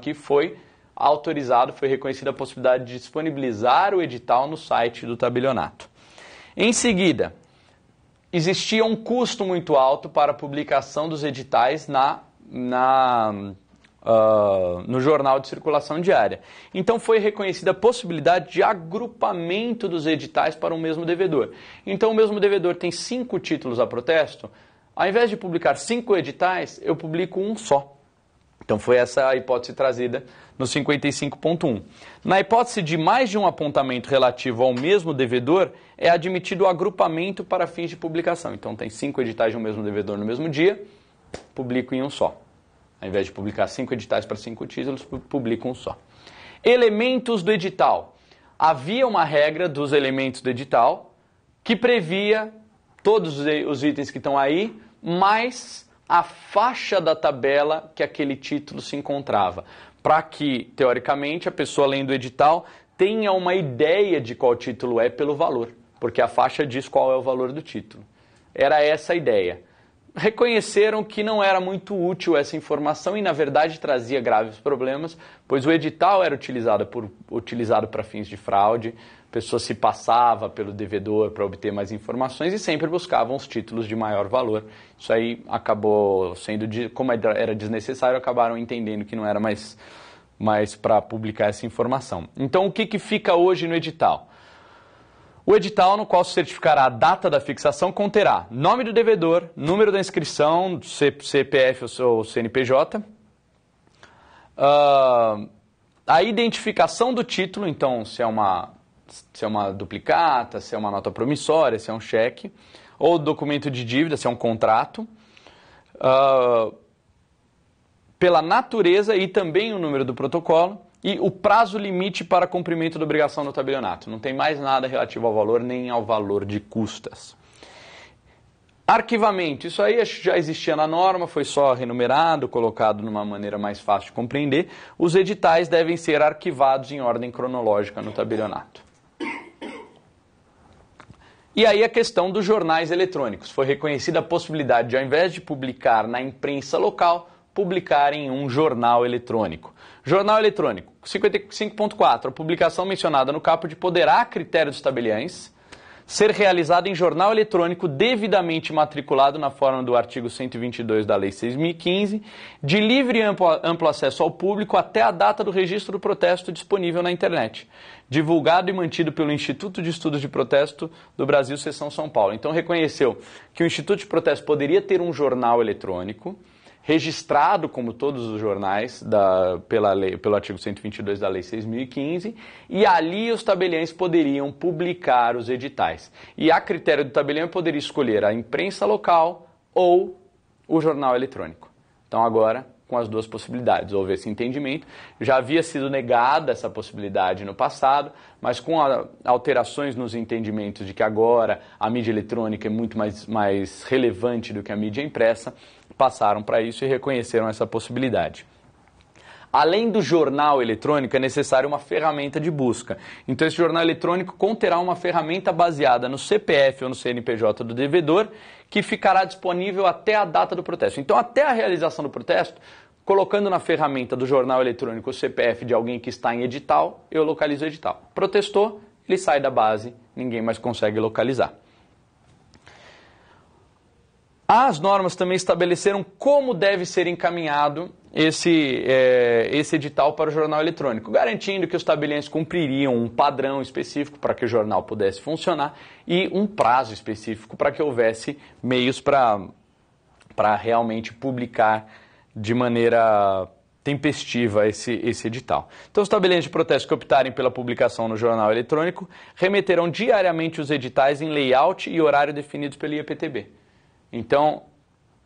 que foi autorizado, foi reconhecida a possibilidade de disponibilizar o edital no site do tabelionato. Em seguida, existia um custo muito alto para a publicação dos editais na, na Uh, no jornal de circulação diária. Então foi reconhecida a possibilidade de agrupamento dos editais para um mesmo devedor. Então o mesmo devedor tem cinco títulos a protesto, ao invés de publicar cinco editais, eu publico um só. Então foi essa a hipótese trazida no 55.1. Na hipótese de mais de um apontamento relativo ao mesmo devedor, é admitido o agrupamento para fins de publicação. Então tem cinco editais de um mesmo devedor no mesmo dia, publico em um só. Ao invés de publicar cinco editais para cinco títulos, publico um só. Elementos do edital. Havia uma regra dos elementos do edital que previa todos os itens que estão aí, mas a faixa da tabela que aquele título se encontrava, para que, teoricamente, a pessoa lendo o edital tenha uma ideia de qual título é pelo valor, porque a faixa diz qual é o valor do título. Era essa a ideia reconheceram que não era muito útil essa informação e, na verdade, trazia graves problemas, pois o edital era utilizado, por, utilizado para fins de fraude, a pessoa se passava pelo devedor para obter mais informações e sempre buscavam os títulos de maior valor. Isso aí acabou sendo, como era desnecessário, acabaram entendendo que não era mais, mais para publicar essa informação. Então, o que, que fica hoje no edital? O edital, no qual se certificará a data da fixação, conterá nome do devedor, número da inscrição, CPF ou CNPJ, ah, a identificação do título, então se é uma, se é uma duplicata, se é uma nota promissória, se é um cheque, ou documento de dívida, se é um contrato. Uh, pela natureza e também o número do protocolo e o prazo limite para cumprimento da obrigação no tabelionato. Não tem mais nada relativo ao valor nem ao valor de custas. Arquivamento, isso aí já existia na norma, foi só renumerado, colocado numa maneira mais fácil de compreender. Os editais devem ser arquivados em ordem cronológica no tabelionato. E aí a questão dos jornais eletrônicos. Foi reconhecida a possibilidade de, ao invés de publicar na imprensa local, publicarem um jornal eletrônico. Jornal eletrônico, 55.4. A publicação mencionada no caput poderá, a critério dos tabeliães, ser realizada em jornal eletrônico devidamente matriculado na forma do artigo 122 da Lei 6.015, de livre e amplo, amplo acesso ao público até a data do registro do protesto disponível na internet, divulgado e mantido pelo Instituto de Estudos de Protesto do Brasil, Seção São Paulo. Então, reconheceu que o Instituto de Protesto poderia ter um jornal eletrônico, registrado, como todos os jornais, da, pela lei, pelo artigo 122 da Lei 6.015, e ali os tabeliães poderiam publicar os editais. E a critério do tabelião poderia escolher a imprensa local ou o jornal eletrônico. Então agora com as duas possibilidades. Houve esse entendimento. Já havia sido negada essa possibilidade no passado, mas com a, alterações nos entendimentos de que agora a mídia eletrônica é muito mais, mais relevante do que a mídia impressa, passaram para isso e reconheceram essa possibilidade. Além do jornal eletrônico, é necessária uma ferramenta de busca. Então, esse jornal eletrônico conterá uma ferramenta baseada no CPF ou no CNPJ do devedor, que ficará disponível até a data do protesto. Então, até a realização do protesto, colocando na ferramenta do jornal eletrônico o CPF de alguém que está em edital, eu localizo o edital. Protestou, ele sai da base, ninguém mais consegue localizar. As normas também estabeleceram como deve ser encaminhado esse, é, esse edital para o jornal eletrônico, garantindo que os tabeliões cumpririam um padrão específico para que o jornal pudesse funcionar e um prazo específico para que houvesse meios para, para realmente publicar de maneira tempestiva esse, esse edital. Então, os tabeliões de protesto que optarem pela publicação no jornal eletrônico remeterão diariamente os editais em layout e horário definidos pelo IPTB. Então,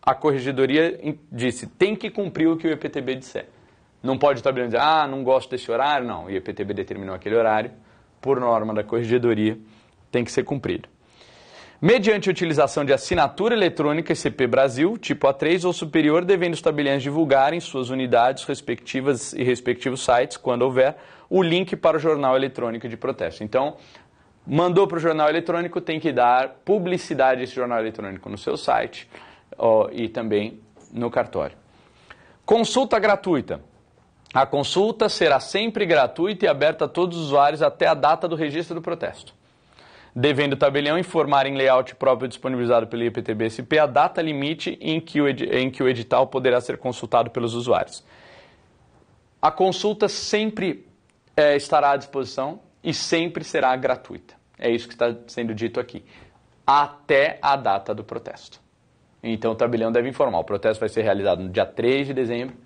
a corregedoria disse, tem que cumprir o que o IPTB disser. Não pode estar dizer ah, não gosto desse horário. Não, o IPTB determinou aquele horário, por norma da corregedoria, tem que ser cumprido. Mediante a utilização de assinatura eletrônica ICP Brasil, tipo A3 ou superior, devendo os tabeliões divulgar em suas unidades respectivas e respectivos sites, quando houver, o link para o jornal eletrônico de protesto. Então, mandou para o jornal eletrônico, tem que dar publicidade a esse jornal eletrônico no seu site ó, e também no cartório. Consulta gratuita. A consulta será sempre gratuita e aberta a todos os usuários até a data do registro do protesto. Devendo o tabelião informar em layout próprio disponibilizado pelo IPTB-SP a data limite em que, o em que o edital poderá ser consultado pelos usuários. A consulta sempre é, estará à disposição e sempre será gratuita. É isso que está sendo dito aqui. Até a data do protesto. Então o tabelião deve informar. O protesto vai ser realizado no dia 3 de dezembro.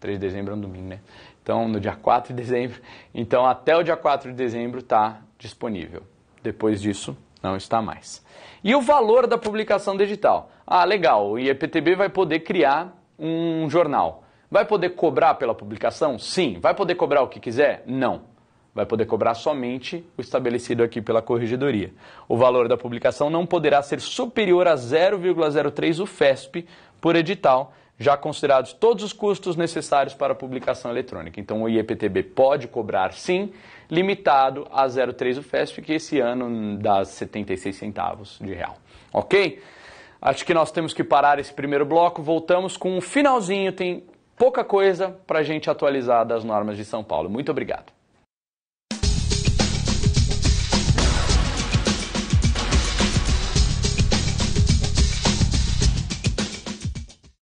3 de dezembro é um domingo, né? Então, no dia 4 de dezembro. Então, até o dia 4 de dezembro está disponível. Depois disso, não está mais. E o valor da publicação digital? Ah, legal, o IEPTB vai poder criar um jornal. Vai poder cobrar pela publicação? Sim. Vai poder cobrar o que quiser? Não vai poder cobrar somente o estabelecido aqui pela corregedoria. O valor da publicação não poderá ser superior a 0,03 UFESP por edital, já considerados todos os custos necessários para a publicação eletrônica. Então o IEPTB pode cobrar sim, limitado a 0,3 UFESP, que esse ano dá 76 centavos de real. OK? Acho que nós temos que parar esse primeiro bloco. Voltamos com um finalzinho, tem pouca coisa para a gente atualizar das normas de São Paulo. Muito obrigado.